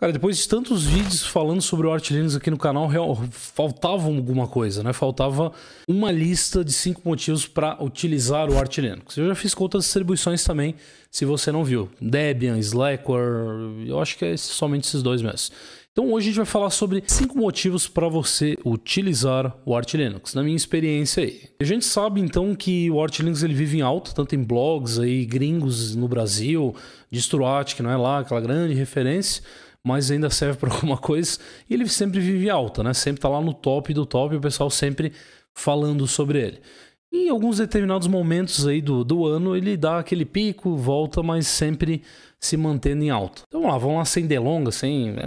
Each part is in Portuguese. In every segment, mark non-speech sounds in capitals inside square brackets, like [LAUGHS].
Cara, depois de tantos vídeos falando sobre o Arch Linux aqui no canal, real, faltava alguma coisa, né? Faltava uma lista de cinco motivos para utilizar o Arch Linux. Eu já fiz outras distribuições também, se você não viu. Debian, Slackware, eu acho que é somente esses dois mesmo. Então hoje a gente vai falar sobre cinco motivos para você utilizar o Arch Linux, na minha experiência aí. A gente sabe então que o Arch Linux ele vive em alta, tanto em blogs aí gringos no Brasil, DistroArt, que não é lá aquela grande referência, mas ainda serve para [LAUGHS] alguma coisa. E ele sempre vive alta, né? Sempre está lá no top do top, o pessoal sempre falando sobre ele. E em alguns determinados momentos aí do, do ano, ele dá aquele pico, volta, mas sempre se mantendo em alta. Então vamos lá, vamos lá sem delongas, sem... Né,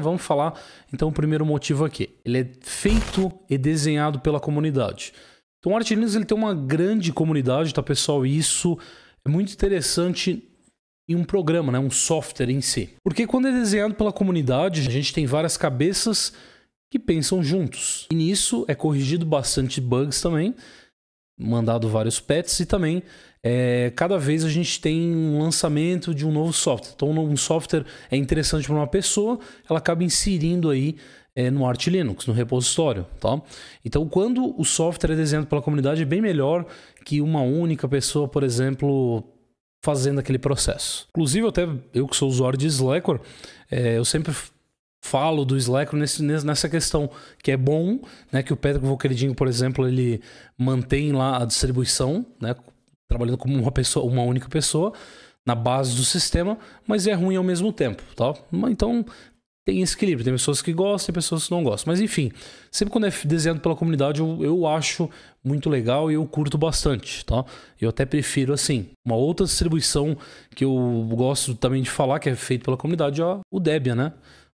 vamos falar, então, o primeiro motivo aqui. Ele é feito e desenhado pela comunidade. Então o Art Linux ele tem uma grande comunidade, tá pessoal? E isso é muito interessante em um programa, né, um software em si. Porque quando é desenhado pela comunidade, a gente tem várias cabeças que pensam juntos. E nisso é corrigido bastante bugs também, mandado vários pets e também é, cada vez a gente tem um lançamento de um novo software. Então um software é interessante para uma pessoa, ela acaba inserindo aí é, no Arch Linux, no repositório, tá? Então quando o software é desenhado pela comunidade é bem melhor que uma única pessoa, por exemplo, fazendo aquele processo. Inclusive, até eu que sou usuário de Slackware, é, eu sempre falo do Slackware nesse, nessa questão, que é bom né, que o Pedro Volqueridinho, por exemplo, ele mantém lá a distribuição, né, trabalhando como uma, pessoa, uma única pessoa, na base do sistema, mas é ruim ao mesmo tempo, tá? Então, tem esse equilíbrio. Tem pessoas que gostam, e pessoas que não gostam. Mas enfim, sempre quando é desenhado pela comunidade, eu, eu acho muito legal e eu curto bastante, tá? Eu até prefiro assim. Uma outra distribuição que eu gosto também de falar, que é feito pela comunidade, é o Debian, né?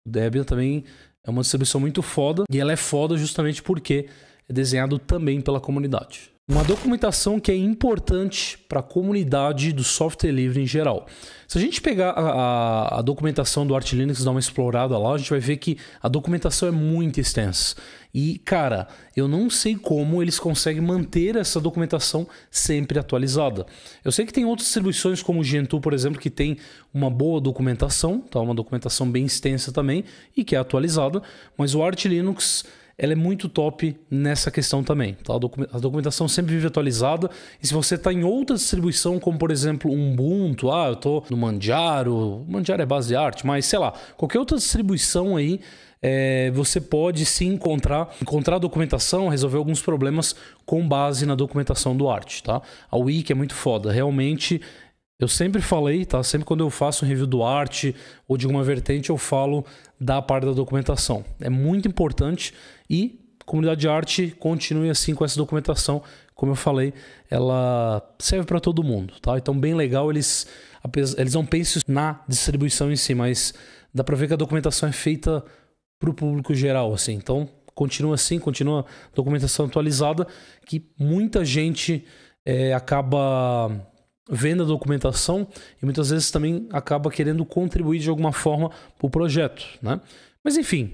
O Debian também é uma distribuição muito foda e ela é foda justamente porque é desenhado também pela comunidade. Uma documentação que é importante para a comunidade do software livre em geral. Se a gente pegar a, a, a documentação do Arch Linux e dar uma explorada lá, a gente vai ver que a documentação é muito extensa. E, cara, eu não sei como eles conseguem manter essa documentação sempre atualizada. Eu sei que tem outras distribuições, como o Gentoo, por exemplo, que tem uma boa documentação, tá? uma documentação bem extensa também, e que é atualizada, mas o Arch Linux ela é muito top nessa questão também. Tá? A documentação sempre vive atualizada. E se você está em outra distribuição, como por exemplo Ubuntu, ah, eu estou no Manjaro, Manjaro é base de arte, mas sei lá, qualquer outra distribuição aí, é, você pode se encontrar, encontrar documentação, resolver alguns problemas com base na documentação do arte, tá? A Wiki é muito foda, realmente eu sempre falei, tá? Sempre quando eu faço um review do arte ou de alguma vertente, eu falo da parte da documentação. É muito importante e comunidade de arte continue assim com essa documentação. Como eu falei, ela serve para todo mundo, tá? Então, bem legal, eles, eles não pensam na distribuição em si, mas dá para ver que a documentação é feita para o público geral, assim. Então, continua assim, continua documentação atualizada, que muita gente é, acaba vendo a documentação e muitas vezes também acaba querendo contribuir de alguma forma para o projeto, né? Mas enfim,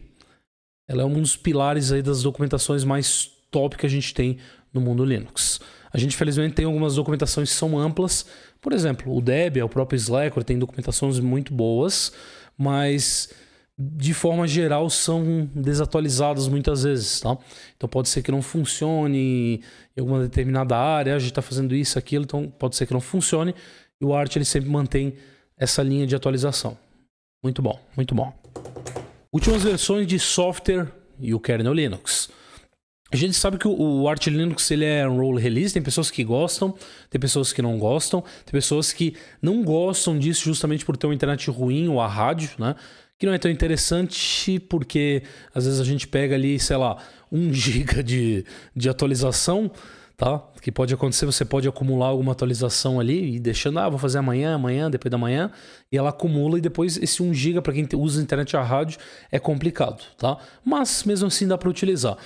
ela é um dos pilares aí das documentações mais top que a gente tem no mundo Linux. A gente felizmente tem algumas documentações que são amplas, por exemplo, o Debian, o próprio Slackware tem documentações muito boas, mas de forma geral, são desatualizadas muitas vezes, tá? Então pode ser que não funcione em alguma determinada área, ah, a gente está fazendo isso, aquilo, então pode ser que não funcione. E o Art ele sempre mantém essa linha de atualização. Muito bom, muito bom. Últimas versões de software e o kernel Linux. A gente sabe que o Arch Linux ele é um roll release, tem pessoas que gostam, tem pessoas que não gostam, tem pessoas que não gostam disso justamente por ter uma internet ruim ou a rádio, né? que não é tão interessante porque às vezes a gente pega ali, sei lá, 1 [LAUGHS] GB de, de atualização, tá? Que pode acontecer, você pode acumular alguma atualização ali e deixando, ah, vou fazer amanhã, amanhã, depois da manhã, e ela acumula e depois esse 1 GB para quem usa internet a rádio é complicado, tá? Mas mesmo assim dá para utilizar.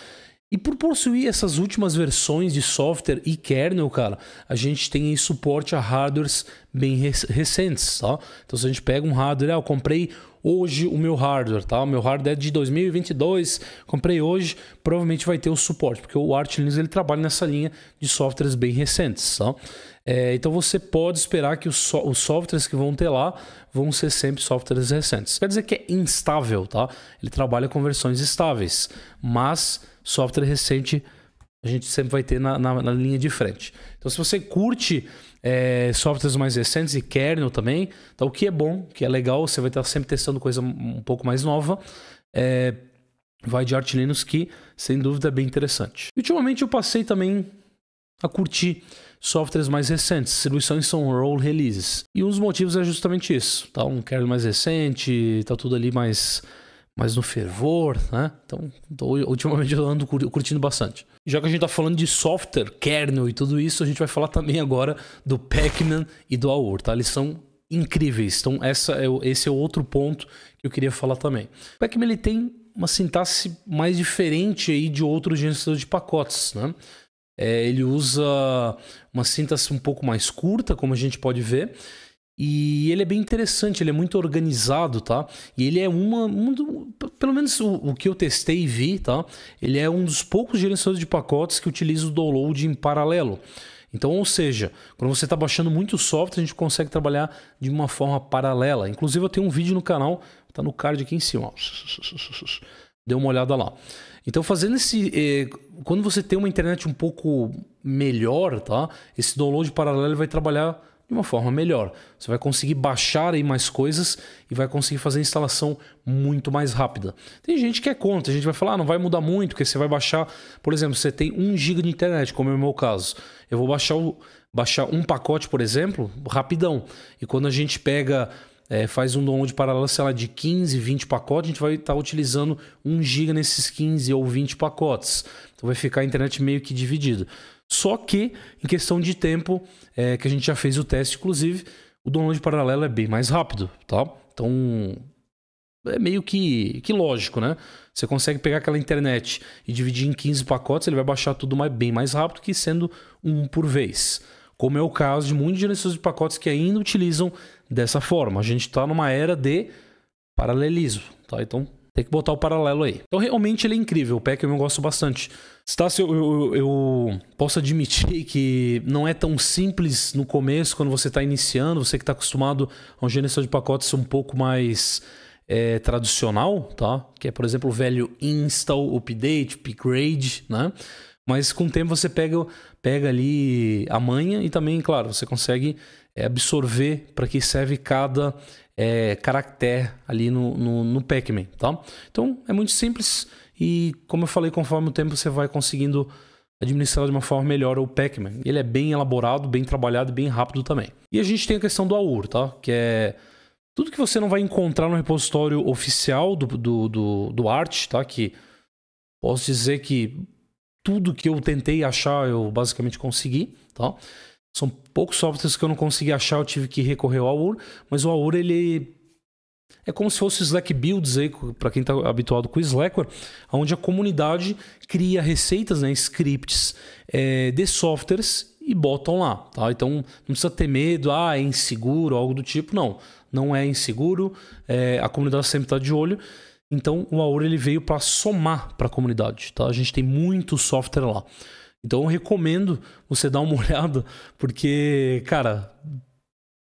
E por possuir essas últimas versões de software e kernel, cara, a gente tem suporte a hardwares bem recentes, tá? Então se a gente pega um hardware, ah, eu comprei hoje o meu hardware, tá? O meu hardware é de 2022, comprei hoje, provavelmente vai ter o suporte, porque o Arch Linux ele trabalha nessa linha de softwares bem recentes, tá? É, então você pode esperar que os, so os, softwares que vão ter lá vão ser sempre softwares recentes. Quer dizer que é instável, tá? Ele trabalha com versões estáveis, mas software recente a gente sempre vai ter na, na, na linha de frente. Então, se você curte é, softwares mais recentes e kernel também, tá, o que é bom, que é legal, você vai estar sempre testando coisa um pouco mais nova. É, vai de Arch Linux, que sem dúvida é bem interessante. Ultimamente eu passei também a curtir softwares mais recentes. Distribuições são roll releases. E um dos motivos é justamente isso. Tá um kernel mais recente, tá tudo ali mais mas no fervor, né? Então, tô, ultimamente eu ando curtindo bastante. Já que a gente tá falando de software, kernel e tudo isso, a gente vai falar também agora do Pacman e do aur. tá? Eles são incríveis. Então, essa é, esse é outro ponto que eu queria falar também. O Pacman ele tem uma sintaxe mais diferente aí de outros gerenciadores de pacotes, né? É, ele usa uma sintaxe um pouco mais curta, como a gente pode ver, e ele é bem interessante, ele é muito organizado, tá? E ele é uma. Um do, pelo menos o, o, que eu testei e vi, tá? Ele é um dos poucos gerenciadores de pacotes que utiliza o download em paralelo. Então, ou seja, quando você está baixando muito software, a gente consegue trabalhar de uma forma paralela. Inclusive, eu tenho um vídeo no canal, tá no card aqui em cima. Ó. Dê uma olhada lá. Então, fazendo esse. Eh, quando você tem uma internet um pouco melhor, tá? Esse download paralelo vai trabalhar de uma forma melhor. Você vai conseguir baixar aí mais coisas e vai conseguir fazer a instalação muito mais rápida. Tem gente que é contra, a gente vai falar, ah, não vai mudar muito, porque você vai baixar, por exemplo, você tem 1 GB de internet, como é o meu caso. Eu vou baixar, o, baixar um pacote, por exemplo, rapidão. E quando a gente pega é, faz um download paralelo, sei lá, de 15, 20 pacotes, a gente vai estar tá utilizando 1 GB nesses 15 ou 20 pacotes. Então vai ficar a internet meio que dividida. Só que, em questão de tempo, é, que a gente já fez o teste, inclusive, o download paralelo é bem mais rápido, tá? Então, é meio que, que lógico, né? Você consegue pegar aquela internet e dividir em 15 pacotes, ele vai baixar tudo mais, bem mais rápido que sendo um por vez. Como é o caso de muitos gerenciadores de pacotes que ainda utilizam dessa forma. A gente está numa era de paralelismo, tá? Então, tem que botar o paralelo aí. Então, realmente, ele é incrível. O pack eu gosto bastante. Stassi, eu, eu, eu, posso admitir que não é tão simples no começo, quando você está iniciando, você que está acostumado a uma geração de pacotes um pouco mais é, tradicional, tá? Que é, por exemplo, o velho install, update, upgrade, né? Mas com o tempo você pega, pega ali a manha e também, claro, você consegue é absorver para que serve cada é, caractere ali no, no, no Pac-Man, tá? Então é muito simples e como eu falei, conforme o tempo você vai conseguindo administrar de uma forma melhor o Pac-Man. Ele é bem elaborado, bem trabalhado e bem rápido também. E a gente tem a questão do AUR, tá? Que é tudo que você não vai encontrar no repositório oficial do, do, do, do Art, tá? Que posso dizer que tudo que eu tentei achar eu basicamente consegui, tá? São poucos softwares que eu não consegui achar, eu tive que recorrer ao Aur, mas o Aur ele é como se fosse Slack Builds aí, para quem está habituado com o Slackware, onde a comunidade cria receitas, né, scripts é, de softwares e botam lá, tá? Então não precisa ter medo, ah, é inseguro, algo do tipo, não. Não é inseguro, é, a comunidade sempre está de olho. Então o Aur ele veio para somar para a comunidade, tá? A gente tem muito software lá. Então eu recomendo você dar uma [LAUGHS] olhada, porque, cara,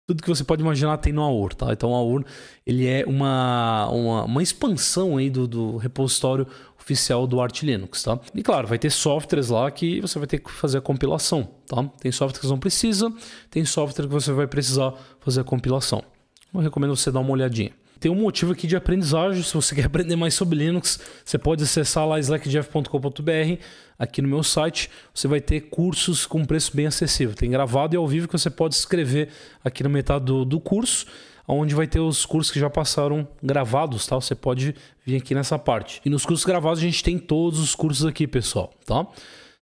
tudo que você pode imaginar tem no AUR, tá? Então o AUR, ele é uma, uma, uma expansão aí do, do, repositório oficial do Arch Linux, tá? E claro, vai ter softwares lá que você vai ter que fazer a compilação, tá? Tem software que você não precisa, tem software que você vai precisar fazer a compilação. Eu recomendo você dar uma olhadinha tem um motivo aqui de aprendizagem. Se você [LAUGHS] quer aprender mais sobre Linux, você pode acessar lá slackjeff.com.br. Aqui no meu site, você vai ter cursos com preço bem acessível. Tem gravado e ao vivo que você pode escrever aqui na metade do, do curso onde vai ter os cursos que já passaram gravados, tá? Você pode vir aqui nessa parte. E nos cursos gravados a gente tem todos os cursos aqui, pessoal, tá?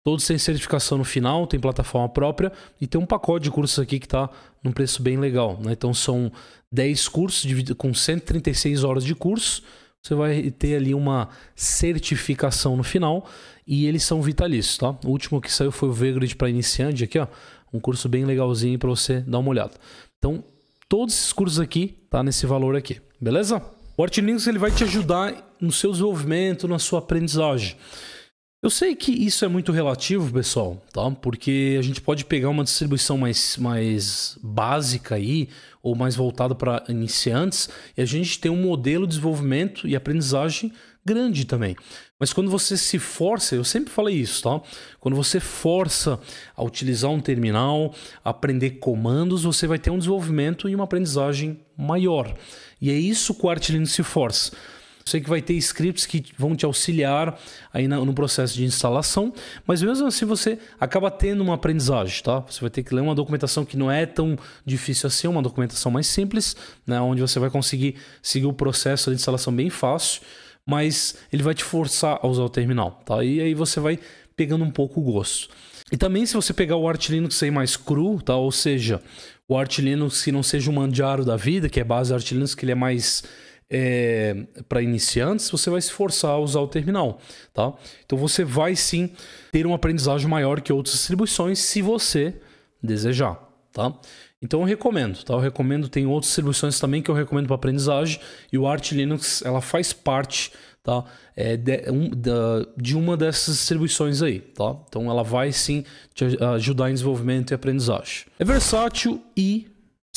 Todos têm certificação no final, tem plataforma própria e tem um pacote de cursos aqui que está num preço bem legal. Né? Então são 10 cursos com 136 horas de curso. Você vai ter ali uma certificação no final e eles são vitalícios, tá? O último que saiu foi o V-Grid para iniciante aqui, ó, um curso bem legalzinho para você dar uma olhada. Então, todos esses cursos aqui tá nesse valor aqui, beleza? O Artlinks ele vai te ajudar no seu desenvolvimento, na sua aprendizagem. Eu sei que isso é muito relativo, pessoal, tá? Porque a gente pode pegar uma distribuição mais, mais básica aí, ou mais voltada para iniciantes, e a gente tem um modelo de desenvolvimento e aprendizagem grande também. Mas quando você se força, eu sempre falei isso, tá? Quando você força a utilizar um terminal, aprender comandos, você vai ter um desenvolvimento e uma aprendizagem maior. E é isso que o Artilino se força sei que vai ter scripts que vão te auxiliar aí no processo de instalação, mas mesmo assim você acaba tendo uma aprendizagem, tá? Você vai ter que ler uma documentação que não é tão difícil assim, uma documentação mais simples, né? onde você vai conseguir seguir o processo de instalação bem fácil, mas ele vai te forçar a usar o terminal, tá? E aí você vai pegando um pouco o gosto. E também se você pegar o Arch Linux aí mais cru, tá? Ou seja, o Arch Linux que não seja o Mandiaro da vida, que é base Arch Linux, que ele é mais é, para iniciantes, você vai se forçar a usar o terminal, tá? Então você vai sim ter uma aprendizagem maior que outras distribuições se você desejar, tá? Então eu recomendo, tá? Eu recomendo, tem outras distribuições também que eu recomendo para aprendizagem e o Arch Linux, ela faz parte tá? É de, um, de, uma dessas distribuições aí, tá? Então ela vai sim te ajudar em desenvolvimento e aprendizagem. É versátil e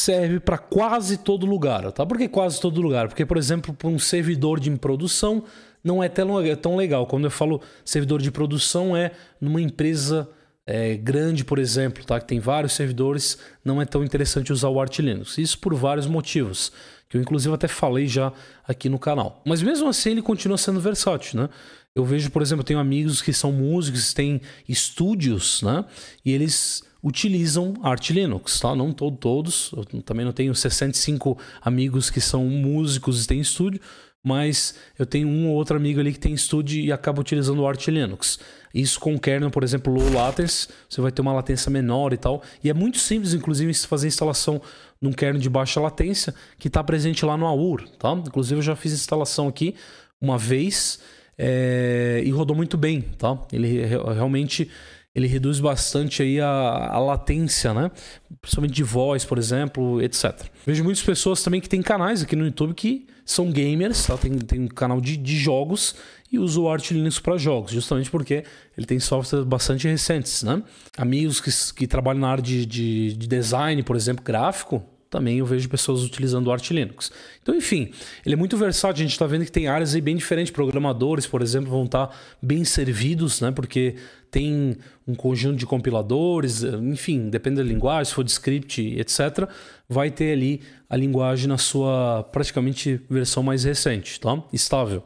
serve para quase todo lugar, tá? Por que quase todo lugar? Porque, por exemplo, para um servidor de produção não é tão legal. Quando eu falo servidor de produção é numa empresa é, grande, por exemplo, tá? que tem vários servidores, não é tão interessante usar o Arch Linux. Isso por vários motivos, que eu inclusive até falei já aqui no canal. Mas mesmo assim ele continua sendo versátil, né? Eu vejo, por exemplo, eu tenho amigos que são músicos, têm estúdios, né? E eles utilizam Arch Linux, tá? Não todo, todos, eu também não tenho 65 amigos que são músicos e têm estúdio, mas eu tenho um ou outro amigo ali que tem estúdio e acaba utilizando o Arch Linux. Isso com o kernel, por exemplo, low latency, você vai ter uma latência menor e tal. E é muito simples, inclusive, fazer instalação num kernel de baixa latência que está presente lá no AUR, tá? Inclusive, eu já fiz instalação aqui uma vez é... e rodou muito bem, tá? Ele realmente ele reduz bastante aí a, a, latência, né? Principalmente de voz, por exemplo, etc. Vejo muitas pessoas também que têm canais aqui no YouTube que são gamers, tá? tem, tem um canal de, de jogos e usa o Arch Linux para jogos, justamente porque ele tem softwares bastante recentes, né? Amigos que, que trabalham na área de, de, de design, por exemplo, gráfico, também eu vejo pessoas utilizando o Arch Linux. Então, enfim, ele é muito versátil. A gente está vendo que tem áreas aí bem diferentes. Programadores, por exemplo, vão estar tá bem servidos, né? Porque tem um conjunto de compiladores, eh, enfim, depende da linguagem, se for de script, etc. Vai ter ali a linguagem na sua praticamente versão mais recente, tá? Estável.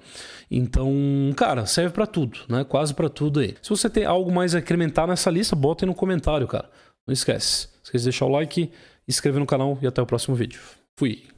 Então, cara, serve para tudo, né? Quase para tudo aí. Se você tem algo mais a incrementar nessa lista, bota aí no comentário, cara. Não esquece. Não esquece de deixar o like inscreva no canal e até o próximo vídeo. Fui!